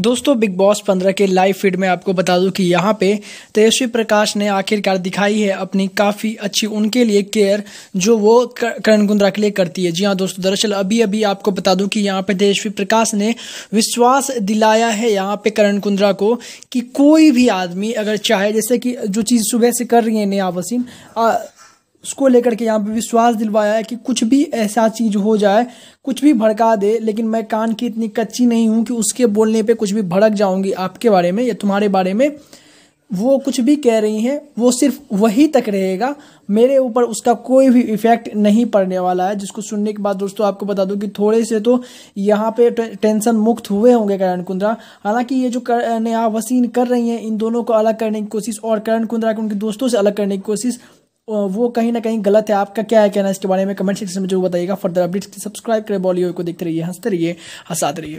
दोस्तों big boss पंद्रह के लाइव फीड में आपको बता दूं कि यहाँ पे तेजस्वी प्रकाश ने आखिरकार दिखाई है अपनी काफ़ी अच्छी उनके लिए केयर जो वो करण कुंद्रा के लिए करती है जी हाँ दोस्तों दरअसल अभी अभी आपको बता दूं कि यहाँ पे तेजस्वी प्रकाश ने विश्वास दिलाया है यहाँ पे करण कुंद्रा को कि कोई भी आदमी अगर चाहे जैसे कि जो चीज़ सुबह से कर रही है नया वसीम उसको लेकर के यहाँ पे विश्वास दिलवाया है कि कुछ भी ऐसा चीज हो जाए कुछ भी भड़का दे लेकिन मैं कान की इतनी कच्ची नहीं हूं कि उसके बोलने पे कुछ भी भड़क जाऊंगी आपके बारे में या तुम्हारे बारे में वो कुछ भी कह रही हैं वो सिर्फ वही तक रहेगा मेरे ऊपर उसका कोई भी इफेक्ट नहीं पड़ने वाला है जिसको सुनने के बाद दोस्तों आपको बता दूं कि थोड़े से तो यहाँ पे टेंशन मुक्त हुए होंगे करण कुंद्रा हालांकि ये जो कर, वसीन कर रही हैं इन दोनों को अलग करने की कोशिश और करण कुंद्रा के उनके दोस्तों से अलग करने की कोशिश वो कहीं ना कहीं गलत है आपका क्या है कहना इसके बारे में कमेंट सेक्शन में जो बताइएगा फर्दर अपडेट्स सब्सक्राइब करें बॉलीवुड को देखते रहिए हंसते रहिए हंसाते रहिए